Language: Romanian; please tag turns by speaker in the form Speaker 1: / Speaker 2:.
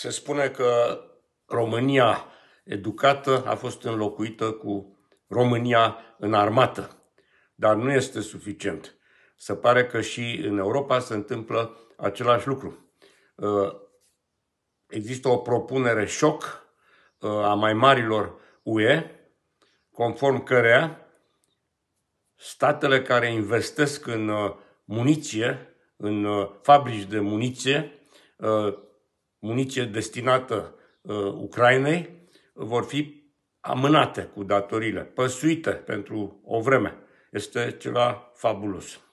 Speaker 1: se spune că România educată a fost înlocuită cu România în armată. Dar nu este suficient. Se pare că și în Europa se întâmplă același lucru. Uh, există o propunere șoc uh, a mai marilor UE, conform cărea statele care investesc în uh, muniție, în fabrici de muniție, muniție destinată uh, Ucrainei vor fi amânate cu datorile, păsuite pentru o vreme. Este ceva fabulos.